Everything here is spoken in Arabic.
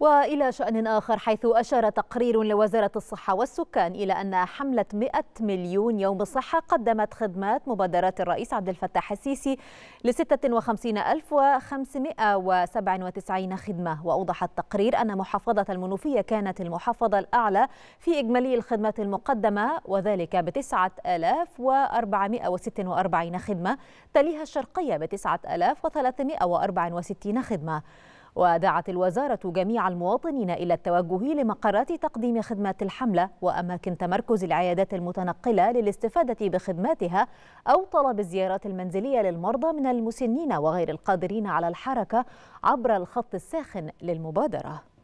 وإلى شأن آخر حيث أشار تقرير لوزارة الصحة والسكان إلى أن حملة 100 مليون يوم الصحة قدمت خدمات مبادرات الرئيس عبد الفتاح السيسي ل 56597 خدمة وأوضح التقرير أن محافظة المنوفية كانت المحافظة الأعلى في إجمالي الخدمات المقدمة وذلك ب 9446 خدمة تليها الشرقية ب 9364 خدمة ودعت الوزارة جميع المواطنين إلى التوجه لمقرات تقديم خدمات الحملة وأماكن تمركز العيادات المتنقلة للاستفادة بخدماتها أو طلب الزيارات المنزلية للمرضى من المسنين وغير القادرين على الحركة عبر الخط الساخن للمبادرة